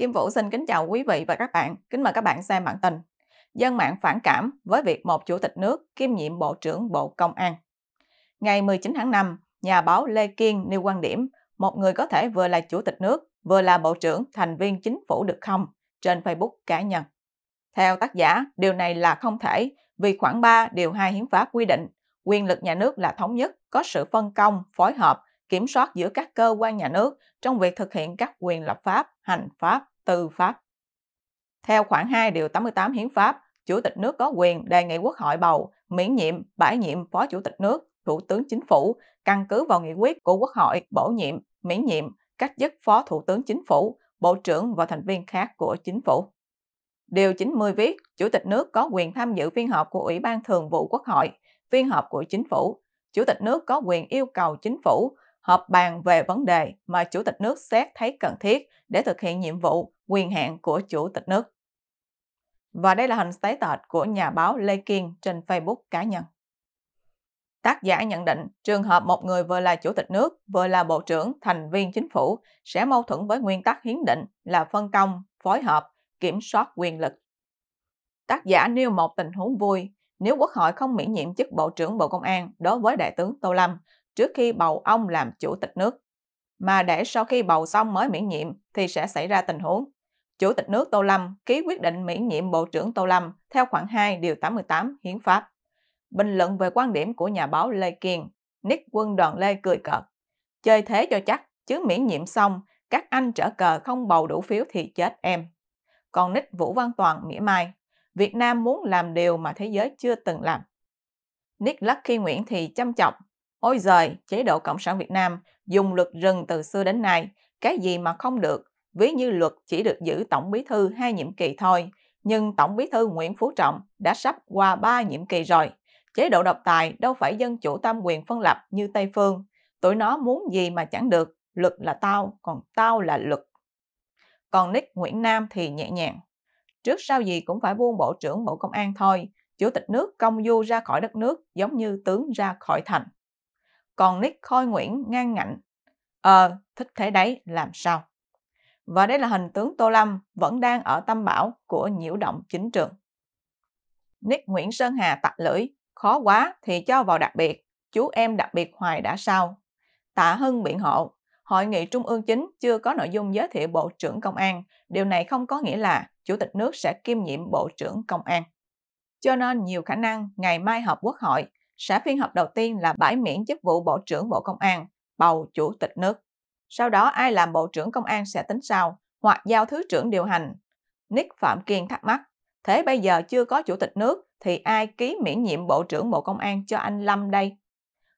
Kim Vũ xin kính chào quý vị và các bạn. Kính mời các bạn xem bản tin. Dân mạng phản cảm với việc một chủ tịch nước kiêm nhiệm Bộ trưởng Bộ Công an. Ngày 19 tháng 5, nhà báo Lê Kiên nêu quan điểm một người có thể vừa là chủ tịch nước, vừa là bộ trưởng, thành viên chính phủ được không trên Facebook cá nhân. Theo tác giả, điều này là không thể vì khoảng 3 điều 2 hiến pháp quy định quyền lực nhà nước là thống nhất, có sự phân công, phối hợp, kiểm soát giữa các cơ quan nhà nước trong việc thực hiện các quyền lập pháp, hành pháp tư pháp. Theo khoảng 2 điều 88 Hiến pháp, Chủ tịch nước có quyền đề nghị Quốc hội bầu, miễn nhiệm, bãi nhiệm Phó Chủ tịch nước, Thủ tướng Chính phủ, căn cứ vào nghị quyết của Quốc hội bổ nhiệm, miễn nhiệm, cách chức Phó Thủ tướng Chính phủ, Bộ trưởng và thành viên khác của Chính phủ. Điều 90 viết, Chủ tịch nước có quyền tham dự phiên họp của Ủy ban Thường vụ Quốc hội, phiên họp của Chính phủ. Chủ tịch nước có quyền yêu cầu Chính phủ họp bàn về vấn đề mà Chủ tịch nước xét thấy cần thiết để thực hiện nhiệm vụ, quyền hạn của Chủ tịch nước. Và đây là hình giấy tờ của nhà báo Lê Kiên trên Facebook cá nhân. Tác giả nhận định trường hợp một người vừa là chủ tịch nước, vừa là bộ trưởng, thành viên chính phủ sẽ mâu thuẫn với nguyên tắc hiến định là phân công, phối hợp, kiểm soát quyền lực. Tác giả nêu một tình huống vui nếu Quốc hội không miễn nhiệm chức Bộ trưởng Bộ Công an đối với Đại tướng Tô Lâm trước khi bầu ông làm chủ tịch nước. Mà để sau khi bầu xong mới miễn nhiệm thì sẽ xảy ra tình huống. Chủ tịch nước Tô Lâm ký quyết định miễn nhiệm Bộ trưởng Tô Lâm theo khoản 2 điều 88 Hiến pháp. Bình luận về quan điểm của nhà báo Lê Kiên, Nick quân đoàn Lê cười cợt. Chơi thế cho chắc, chứ miễn nhiệm xong, các anh trở cờ không bầu đủ phiếu thì chết em. Còn Nick Vũ Văn Toàn mỉa mai, Việt Nam muốn làm điều mà thế giới chưa từng làm. Nick Lucky Nguyễn thì chăm chọc, Ôi giời, chế độ Cộng sản Việt Nam dùng luật rừng từ xưa đến nay, cái gì mà không được, ví như luật chỉ được giữ Tổng Bí Thư hai nhiệm kỳ thôi, nhưng Tổng Bí Thư Nguyễn Phú Trọng đã sắp qua ba nhiệm kỳ rồi. Chế độ độc tài đâu phải dân chủ tam quyền phân lập như Tây Phương, tụi nó muốn gì mà chẳng được, luật là tao, còn tao là luật. Còn nick Nguyễn Nam thì nhẹ nhàng. Trước sau gì cũng phải buông Bộ trưởng Bộ Công an thôi, Chủ tịch nước công du ra khỏi đất nước giống như tướng ra khỏi thành còn nick khôi nguyễn ngang ngạnh. Ờ, thích thế đấy, làm sao? Và đây là hình tướng Tô Lâm vẫn đang ở tâm bảo của nhiễu động chính trường. Nick Nguyễn Sơn Hà tặc lưỡi, khó quá thì cho vào đặc biệt, chú em đặc biệt hoài đã sao. Tạ Hưng biện hộ, hội nghị trung ương chính chưa có nội dung giới thiệu Bộ trưởng Công an, điều này không có nghĩa là Chủ tịch nước sẽ kiêm nhiệm Bộ trưởng Công an. Cho nên nhiều khả năng ngày mai họp quốc hội, sẽ phiên họp đầu tiên là bãi miễn chức vụ Bộ trưởng Bộ Công an, bầu Chủ tịch nước. Sau đó ai làm Bộ trưởng Công an sẽ tính sau, hoặc giao Thứ trưởng điều hành. Nick Phạm Kiên thắc mắc, thế bây giờ chưa có Chủ tịch nước thì ai ký miễn nhiệm Bộ trưởng Bộ Công an cho anh Lâm đây?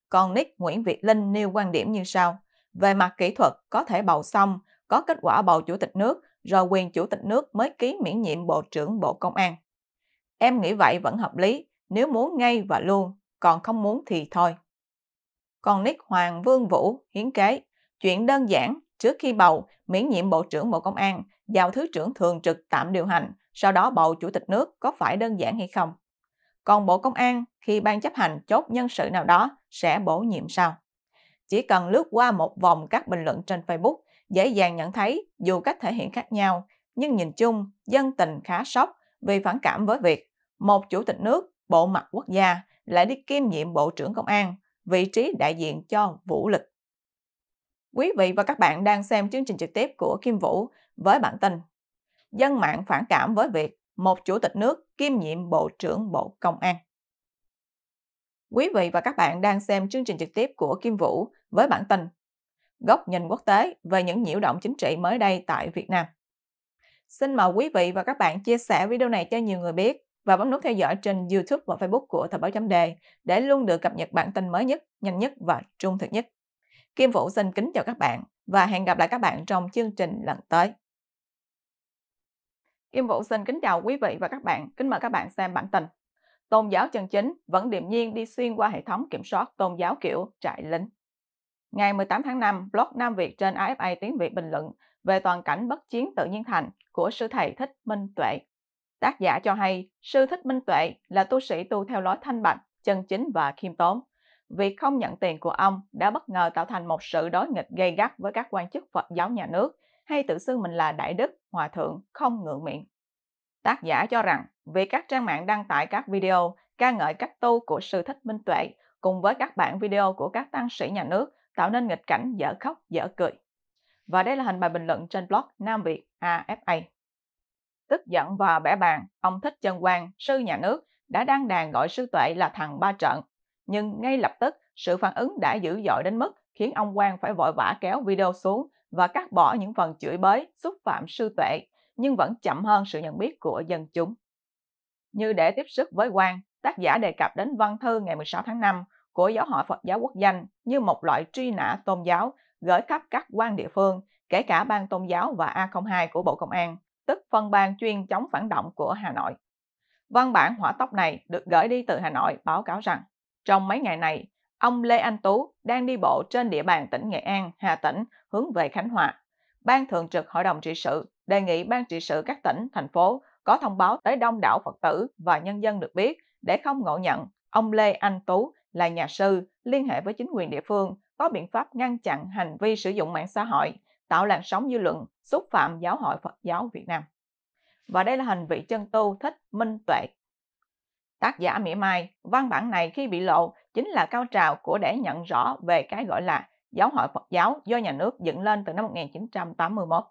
Còn Nick Nguyễn Việt Linh nêu quan điểm như sau. Về mặt kỹ thuật, có thể bầu xong, có kết quả bầu Chủ tịch nước, rồi quyền Chủ tịch nước mới ký miễn nhiệm Bộ trưởng Bộ Công an. Em nghĩ vậy vẫn hợp lý, nếu muốn ngay và luôn còn không muốn thì thôi. Còn Nick Hoàng Vương Vũ hiến kế, chuyện đơn giản, trước khi bầu, miễn nhiệm Bộ trưởng Bộ Công an, giao Thứ trưởng Thường trực tạm điều hành, sau đó bầu Chủ tịch nước có phải đơn giản hay không? Còn Bộ Công an, khi ban chấp hành chốt nhân sự nào đó, sẽ bổ nhiệm sao? Chỉ cần lướt qua một vòng các bình luận trên Facebook, dễ dàng nhận thấy dù cách thể hiện khác nhau, nhưng nhìn chung, dân tình khá sốc vì phản cảm với việc một chủ tịch nước bộ mặt quốc gia lại đi kiêm nhiệm Bộ trưởng Công an, vị trí đại diện cho Vũ Lực. Quý vị và các bạn đang xem chương trình trực tiếp của Kim Vũ với bản tin Dân mạng phản cảm với việc một chủ tịch nước kiêm nhiệm Bộ trưởng Bộ Công an. Quý vị và các bạn đang xem chương trình trực tiếp của Kim Vũ với bản tin Góc nhìn quốc tế về những nhiễu động chính trị mới đây tại Việt Nam. Xin mời quý vị và các bạn chia sẻ video này cho nhiều người biết và bấm nút theo dõi trên YouTube và Facebook của Thời báo chấm đề để luôn được cập nhật bản tin mới nhất, nhanh nhất và trung thực nhất. Kim Vũ xin kính chào các bạn và hẹn gặp lại các bạn trong chương trình lần tới. Kim Vũ xin kính chào quý vị và các bạn, kính mời các bạn xem bản tin. Tôn giáo chân chính vẫn điềm nhiên đi xuyên qua hệ thống kiểm soát tôn giáo kiểu trại lính. Ngày 18 tháng 5, blog Nam Việt trên AFA tiếng Việt bình luận về toàn cảnh bất chiến tự nhiên thành của sư thầy Thích Minh Tuệ Tác giả cho hay, sư Thích Minh Tuệ là tu sĩ tu theo lối thanh bạch, chân chính và khiêm tốn. Việc không nhận tiền của ông đã bất ngờ tạo thành một sự đối nghịch gây gắt với các quan chức Phật giáo nhà nước hay tự xưng mình là đại đức, hòa thượng, không ngượng miệng. Tác giả cho rằng, việc các trang mạng đăng tải các video ca ngợi các tu của sư Thích Minh Tuệ cùng với các bản video của các tăng sĩ nhà nước tạo nên nghịch cảnh dở khóc, dở cười. Và đây là hình bài bình luận trên blog Nam Việt AFA tức giận và bẻ bàn, ông Thích Trân Quang, sư nhà nước, đã đăng đàn gọi sư tuệ là thằng ba trận. Nhưng ngay lập tức, sự phản ứng đã dữ dội đến mức khiến ông Quang phải vội vã kéo video xuống và cắt bỏ những phần chửi bới, xúc phạm sư tuệ, nhưng vẫn chậm hơn sự nhận biết của dân chúng. Như để tiếp sức với Quang, tác giả đề cập đến văn thư ngày 16 tháng 5 của Giáo hội Phật giáo quốc danh như một loại truy nã tôn giáo gửi khắp các quan địa phương, kể cả ban tôn giáo và A02 của Bộ Công an tức phân ban chuyên chống phản động của Hà Nội. Văn bản hỏa tốc này được gửi đi từ Hà Nội báo cáo rằng trong mấy ngày này, ông Lê Anh Tú đang đi bộ trên địa bàn tỉnh Nghệ An, Hà Tĩnh hướng về Khánh Hòa. Ban Thường trực Hội đồng trị sự đề nghị Ban trị sự các tỉnh, thành phố có thông báo tới đông đảo Phật tử và nhân dân được biết để không ngộ nhận ông Lê Anh Tú là nhà sư liên hệ với chính quyền địa phương có biện pháp ngăn chặn hành vi sử dụng mạng xã hội tạo làn sóng dư luận xúc phạm giáo hội Phật giáo Việt Nam. Và đây là hành vị chân tu thích minh tuệ. Tác giả mỉa mai, văn bản này khi bị lộ chính là cao trào của để nhận rõ về cái gọi là giáo hội Phật giáo do nhà nước dựng lên từ năm 1981.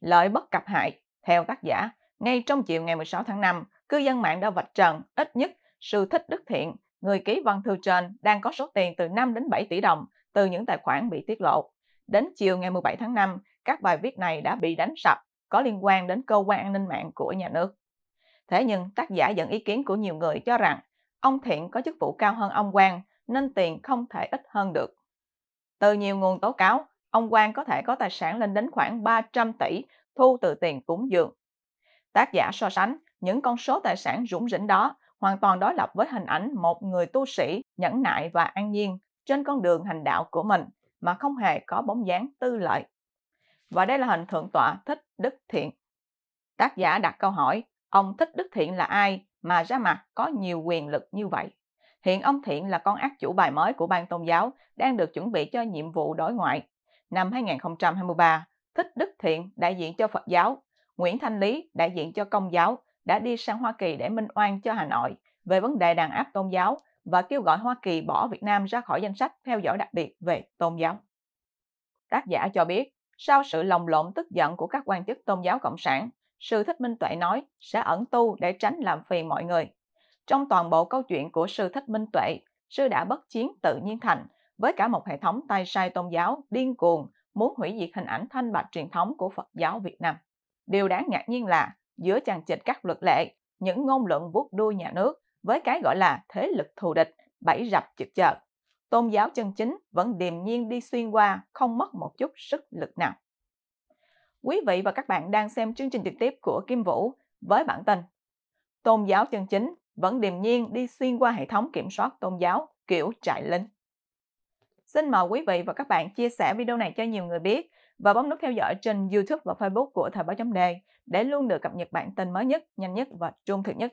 Lợi bất cập hại, theo tác giả, ngay trong chiều ngày 16 tháng 5, cư dân mạng đã vạch trần ít nhất sư thích đức thiện, người ký văn thư trên đang có số tiền từ 5 đến 7 tỷ đồng từ những tài khoản bị tiết lộ. Đến chiều ngày 17 tháng 5, các bài viết này đã bị đánh sập có liên quan đến cơ quan an ninh mạng của nhà nước. Thế nhưng tác giả dẫn ý kiến của nhiều người cho rằng ông Thiện có chức vụ cao hơn ông Quang nên tiền không thể ít hơn được. Từ nhiều nguồn tố cáo, ông Quang có thể có tài sản lên đến khoảng 300 tỷ thu từ tiền cúng dường. Tác giả so sánh những con số tài sản rủng rỉnh đó hoàn toàn đối lập với hình ảnh một người tu sĩ nhẫn nại và an nhiên trên con đường hành đạo của mình mà không hề có bóng dáng tư lợi. Và đây là hình thượng tọa Thích Đức Thiện. Tác giả đặt câu hỏi, ông Thích Đức Thiện là ai mà ra mặt có nhiều quyền lực như vậy? Hiện ông Thiện là con ác chủ bài mới của ban tôn giáo đang được chuẩn bị cho nhiệm vụ đối ngoại. Năm 2023, Thích Đức Thiện đại diện cho Phật giáo, Nguyễn Thanh Lý đại diện cho Công giáo đã đi sang Hoa Kỳ để minh oan cho Hà Nội về vấn đề đàn áp tôn giáo và kêu gọi Hoa Kỳ bỏ Việt Nam ra khỏi danh sách theo dõi đặc biệt về tôn giáo. Tác giả cho biết, sau sự lồng lộn tức giận của các quan chức tôn giáo cộng sản, sư Thích Minh Tuệ nói sẽ ẩn tu để tránh làm phiền mọi người. Trong toàn bộ câu chuyện của sư Thích Minh Tuệ, sư đã bất chiến tự nhiên thành với cả một hệ thống tay sai tôn giáo điên cuồng muốn hủy diệt hình ảnh thanh bạch truyền thống của Phật giáo Việt Nam. Điều đáng ngạc nhiên là, giữa chằng chịch các luật lệ, những ngôn luận vuốt đuôi nhà nước với cái gọi là thế lực thù địch, bẫy rập chực chợt. Tôn giáo chân chính vẫn điềm nhiên đi xuyên qua, không mất một chút sức lực nào. Quý vị và các bạn đang xem chương trình trực tiếp của Kim Vũ với bản tin Tôn giáo chân chính vẫn điềm nhiên đi xuyên qua hệ thống kiểm soát tôn giáo kiểu trại linh Xin mời quý vị và các bạn chia sẻ video này cho nhiều người biết và bấm nút theo dõi trên YouTube và Facebook của Thời báo chấm đề để luôn được cập nhật bản tin mới nhất, nhanh nhất và trung thực nhất.